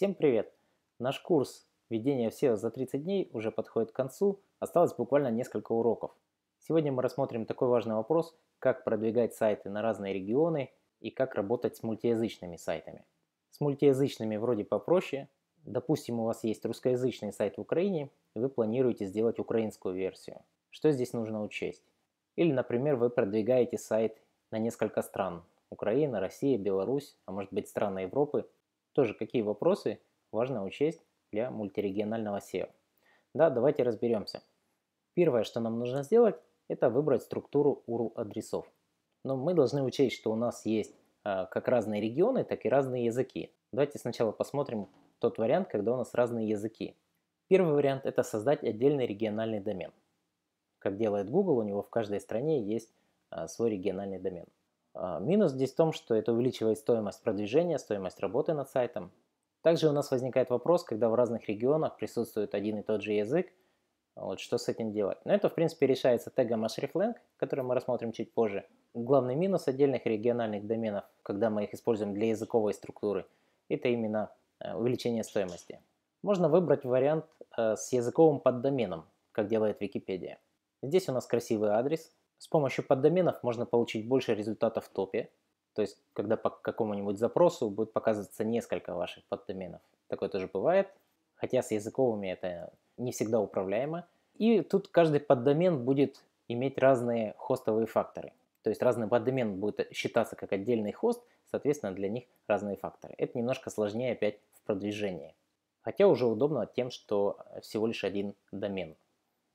Всем привет! Наш курс «Введение в SEO за 30 дней» уже подходит к концу, осталось буквально несколько уроков. Сегодня мы рассмотрим такой важный вопрос, как продвигать сайты на разные регионы и как работать с мультиязычными сайтами. С мультиязычными вроде попроще. Допустим, у вас есть русскоязычный сайт в Украине, и вы планируете сделать украинскую версию. Что здесь нужно учесть? Или, например, вы продвигаете сайт на несколько стран. Украина, Россия, Беларусь, а может быть страны Европы – тоже какие вопросы важно учесть для мультирегионального SEO. Да, давайте разберемся. Первое, что нам нужно сделать, это выбрать структуру URL адресов. Но мы должны учесть, что у нас есть а, как разные регионы, так и разные языки. Давайте сначала посмотрим тот вариант, когда у нас разные языки. Первый вариант – это создать отдельный региональный домен. Как делает Google, у него в каждой стране есть а, свой региональный домен. А, минус здесь в том, что это увеличивает стоимость продвижения, стоимость работы над сайтом. Также у нас возникает вопрос, когда в разных регионах присутствует один и тот же язык, вот что с этим делать. Но это, в принципе, решается тегом hreflang, который мы рассмотрим чуть позже. Главный минус отдельных региональных доменов, когда мы их используем для языковой структуры, это именно э, увеличение стоимости. Можно выбрать вариант э, с языковым поддоменом, как делает Википедия. Здесь у нас красивый адрес, с помощью поддоменов можно получить больше результатов в топе, то есть, когда по какому-нибудь запросу будет показываться несколько ваших поддоменов. Такое тоже бывает, хотя с языковыми это не всегда управляемо. И тут каждый поддомен будет иметь разные хостовые факторы. То есть разный поддомен будет считаться как отдельный хост, соответственно, для них разные факторы. Это немножко сложнее опять в продвижении. Хотя уже удобно тем, что всего лишь один домен.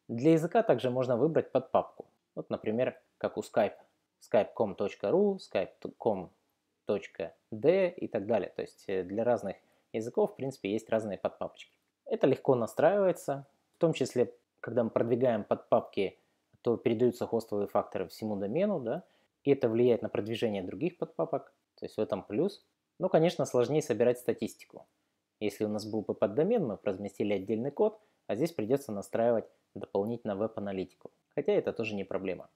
Для языка также можно выбрать подпапку. Вот, например, как у Skype. skype.com.ru, skype.com.d и так далее. То есть э, для разных языков, в принципе, есть разные подпапочки. Это легко настраивается, в том числе, когда мы продвигаем подпапки, то передаются хостовые факторы всему домену, да, и это влияет на продвижение других подпапок, то есть в этом плюс. Но, конечно, сложнее собирать статистику. Если у нас был бы поддомен, мы разместили отдельный код, а здесь придется настраивать дополнительно веб-аналитику хотя это тоже не проблема.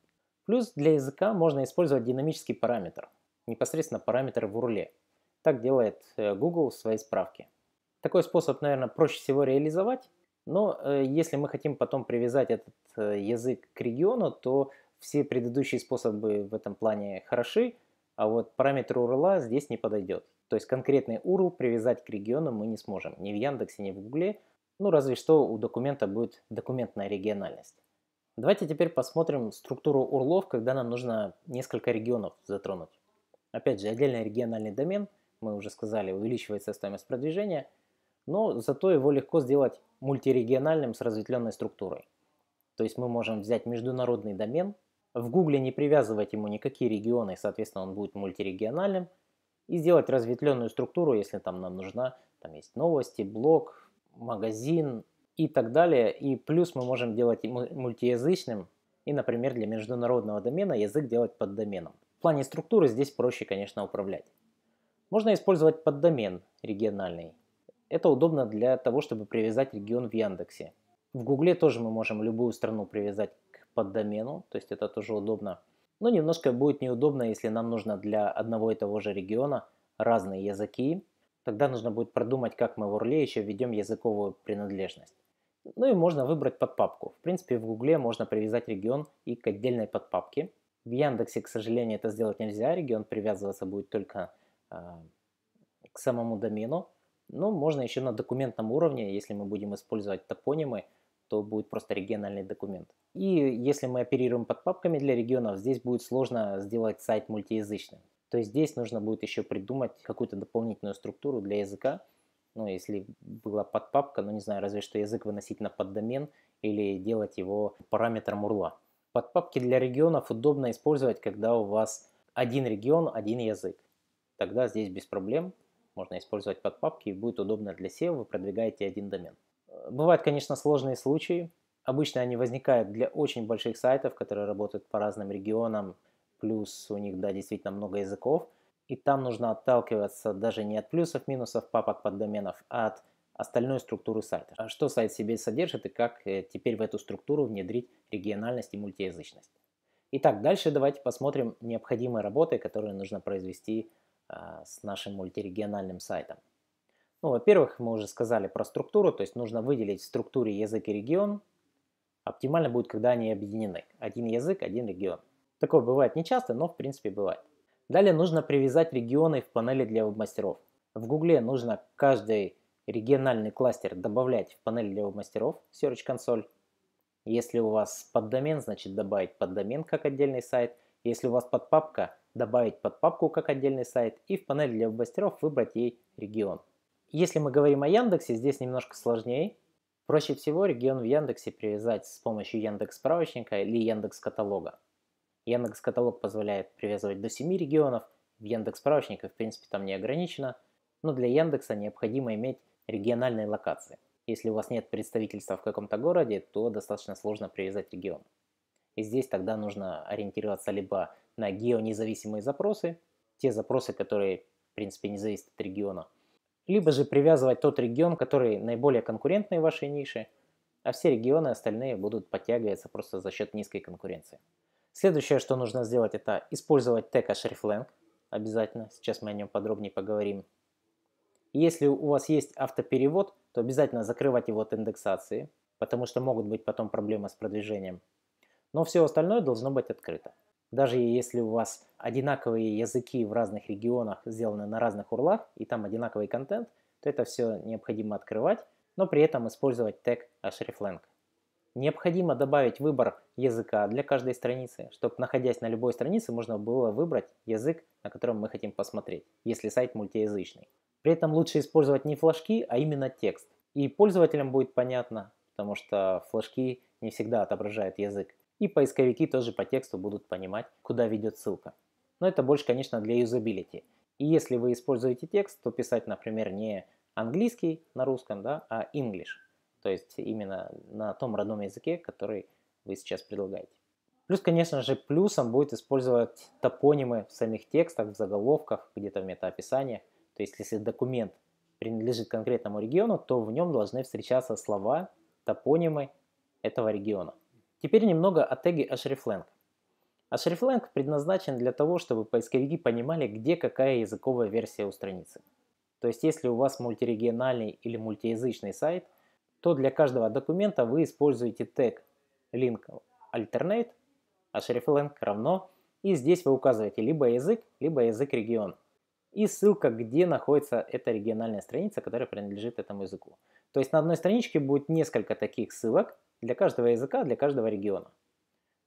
Плюс для языка можно использовать динамический параметр, непосредственно параметр в урле. Так делает э, Google в своей справке. Такой способ, наверное, проще всего реализовать, но э, если мы хотим потом привязать этот э, язык к региону, то все предыдущие способы в этом плане хороши, а вот параметр URL здесь не подойдет. То есть конкретный URL привязать к региону мы не сможем ни в Яндексе, ни в Гугле, ну разве что у документа будет документная региональность. Давайте теперь посмотрим структуру урлов, когда нам нужно несколько регионов затронуть. Опять же, отдельный региональный домен, мы уже сказали, увеличивается стоимость продвижения, но зато его легко сделать мультирегиональным с разветвленной структурой. То есть мы можем взять международный домен, в Гугле не привязывать ему никакие регионы, соответственно, он будет мультирегиональным, и сделать разветвленную структуру, если там нам нужна, там есть новости, блог, магазин, и так далее. И плюс мы можем делать мультиязычным, и, например, для международного домена язык делать под доменом. В плане структуры здесь проще, конечно, управлять. Можно использовать поддомен региональный. Это удобно для того, чтобы привязать регион в Яндексе. В Гугле тоже мы можем любую страну привязать к поддомену, то есть это тоже удобно. Но немножко будет неудобно, если нам нужно для одного и того же региона разные языки. Тогда нужно будет продумать, как мы в Урле еще введем языковую принадлежность. Ну и можно выбрать подпапку. В принципе, в Гугле можно привязать регион и к отдельной подпапке. В Яндексе, к сожалению, это сделать нельзя. Регион привязываться будет только э, к самому домену. Но можно еще на документном уровне, если мы будем использовать топонимы, то будет просто региональный документ. И если мы оперируем под папками для регионов, здесь будет сложно сделать сайт мультиязычным. То есть здесь нужно будет еще придумать какую-то дополнительную структуру для языка, ну, если была подпапка, ну, не знаю, разве что язык выносить на поддомен или делать его параметром урла. Подпапки для регионов удобно использовать, когда у вас один регион, один язык. Тогда здесь без проблем можно использовать подпапки и будет удобно для SEO, вы продвигаете один домен. Бывают, конечно, сложные случаи. Обычно они возникают для очень больших сайтов, которые работают по разным регионам, плюс у них, да, действительно много языков – и там нужно отталкиваться даже не от плюсов, минусов, папок, поддоменов, а от остальной структуры сайта. А что сайт себе содержит и как э, теперь в эту структуру внедрить региональность и мультиязычность. Итак, дальше давайте посмотрим необходимые работы, которые нужно произвести а, с нашим мультирегиональным сайтом. Ну, во-первых, мы уже сказали про структуру, то есть нужно выделить в структуре язык и регион. Оптимально будет, когда они объединены. Один язык, один регион. Такое бывает нечасто, но в принципе бывает. Далее нужно привязать регионы в панели для веб-мастеров. В Гугле нужно каждый региональный кластер добавлять в панель для веб-мастеров Search Console. Если у вас поддомен, значит добавить поддомен как отдельный сайт. Если у вас подпапка, добавить подпапку как отдельный сайт и в панель для веб-мастеров выбрать ей регион. Если мы говорим о Яндексе, здесь немножко сложнее. Проще всего регион в Яндексе привязать с помощью Яндекс справочника или Яндекс каталога. Яндекс Каталог позволяет привязывать до 7 регионов, в Яндекс справочнике в принципе, там не ограничено, но для Яндекса необходимо иметь региональные локации. Если у вас нет представительства в каком-то городе, то достаточно сложно привязать регион. И здесь тогда нужно ориентироваться либо на геонезависимые запросы, те запросы, которые, в принципе, не зависят от региона, либо же привязывать тот регион, который наиболее конкурентный в вашей нише, а все регионы остальные будут подтягиваться просто за счет низкой конкуренции. Следующее, что нужно сделать, это использовать тег hreflang. Обязательно, сейчас мы о нем подробнее поговорим. Если у вас есть автоперевод, то обязательно закрывать его от индексации, потому что могут быть потом проблемы с продвижением. Но все остальное должно быть открыто. Даже если у вас одинаковые языки в разных регионах сделаны на разных урлах и там одинаковый контент, то это все необходимо открывать, но при этом использовать тег hreflang. Необходимо добавить выбор языка для каждой страницы, чтобы, находясь на любой странице, можно было выбрать язык, на котором мы хотим посмотреть, если сайт мультиязычный. При этом лучше использовать не флажки, а именно текст. И пользователям будет понятно, потому что флажки не всегда отображают язык. И поисковики тоже по тексту будут понимать, куда ведет ссылка. Но это больше, конечно, для юзабилити. И если вы используете текст, то писать, например, не английский на русском, да, а English – то есть именно на том родном языке, который вы сейчас предлагаете. Плюс, конечно же, плюсом будет использовать топонимы в самих текстах, в заголовках, где-то в метаописаниях. То есть, если документ принадлежит конкретному региону, то в нем должны встречаться слова, топонимы этого региона. Теперь немного о теге hreflang. Hreflang предназначен для того, чтобы поисковики понимали, где какая языковая версия у страницы. То есть, если у вас мультирегиональный или мультиязычный сайт – то для каждого документа вы используете тег link alternate, а link равно, и здесь вы указываете либо язык, либо язык регион. И ссылка, где находится эта региональная страница, которая принадлежит этому языку. То есть на одной страничке будет несколько таких ссылок для каждого языка, для каждого региона.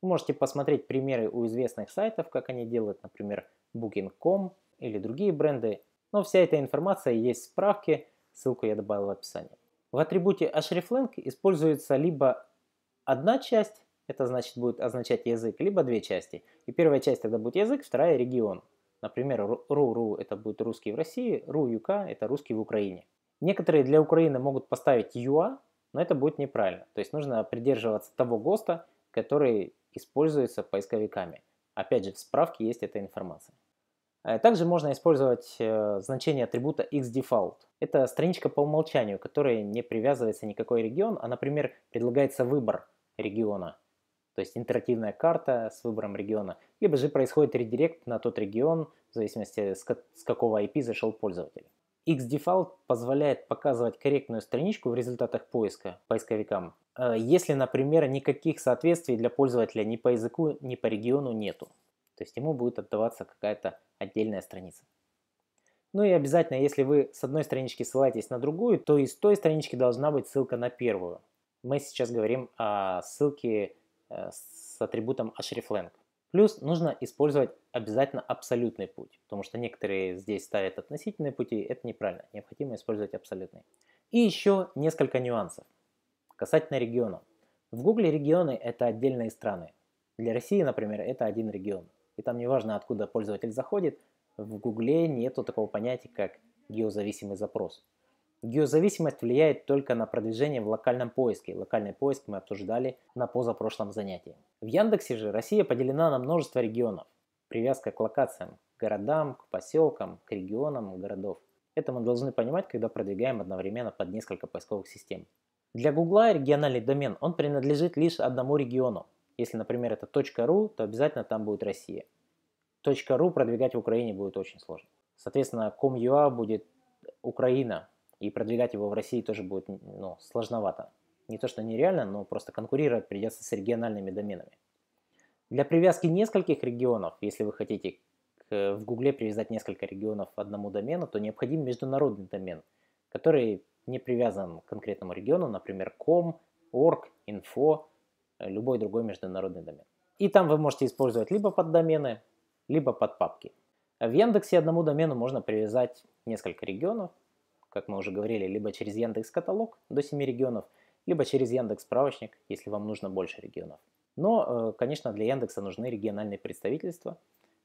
Вы можете посмотреть примеры у известных сайтов, как они делают, например, Booking.com или другие бренды. Но вся эта информация есть в справке, ссылку я добавил в описании. В атрибуте hreflang используется либо одна часть, это значит будет означать язык, либо две части. И первая часть тогда будет язык, вторая регион. Например, ru-ru это будет русский в России, ru-uk это русский в Украине. Некоторые для Украины могут поставить UA, а, но это будет неправильно. То есть нужно придерживаться того ГОСТа, который используется поисковиками. Опять же, в справке есть эта информация. Э, также можно использовать э, значение атрибута xDefault. Это страничка по умолчанию, которая не привязывается никакой регион, а, например, предлагается выбор региона, то есть интерактивная карта с выбором региона, либо же происходит редирект на тот регион, в зависимости с какого IP зашел пользователь. XDefault позволяет показывать корректную страничку в результатах поиска поисковикам, э, если, например, никаких соответствий для пользователя ни по языку, ни по региону нету. То есть ему будет отдаваться какая-то отдельная страница. Ну и обязательно, если вы с одной странички ссылаетесь на другую, то из той странички должна быть ссылка на первую. Мы сейчас говорим о ссылке э, с атрибутом hreflang. Плюс нужно использовать обязательно абсолютный путь, потому что некоторые здесь ставят относительные пути, это неправильно, необходимо использовать абсолютный. И еще несколько нюансов касательно региона. В Google регионы – это отдельные страны. Для России, например, это один регион и там неважно, откуда пользователь заходит, в Гугле нету такого понятия, как геозависимый запрос. Геозависимость влияет только на продвижение в локальном поиске. Локальный поиск мы обсуждали на позапрошлом занятии. В Яндексе же Россия поделена на множество регионов. Привязка к локациям, к городам, к поселкам, к регионам городов. Это мы должны понимать, когда продвигаем одновременно под несколько поисковых систем. Для Гугла региональный домен, он принадлежит лишь одному региону. Если, например, это .ru, то обязательно там будет Россия. .ru продвигать в Украине будет очень сложно. Соответственно, .com.ua а будет Украина, и продвигать его в России тоже будет ну, сложновато. Не то, что нереально, но просто конкурировать придется с региональными доменами. Для привязки нескольких регионов, если вы хотите в Гугле привязать несколько регионов к одному домену, то необходим международный домен, который не привязан к конкретному региону, например, com, org, info, Э, любой другой международный домен. И там вы можете использовать либо поддомены, либо под папки. В Яндексе одному домену можно привязать несколько регионов, как мы уже говорили, либо через Яндекс каталог до 7 регионов, либо через Яндекс справочник, если вам нужно больше регионов. Но, э, конечно, для Яндекса нужны региональные представительства.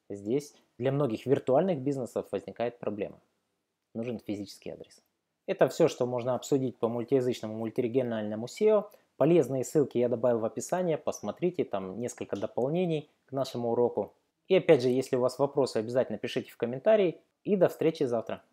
Здесь для многих виртуальных бизнесов возникает проблема. Нужен физический адрес. Это все, что можно обсудить по мультиязычному мультирегиональному SEO. Полезные ссылки я добавил в описание, посмотрите, там несколько дополнений к нашему уроку. И опять же, если у вас вопросы, обязательно пишите в комментарии. И до встречи завтра.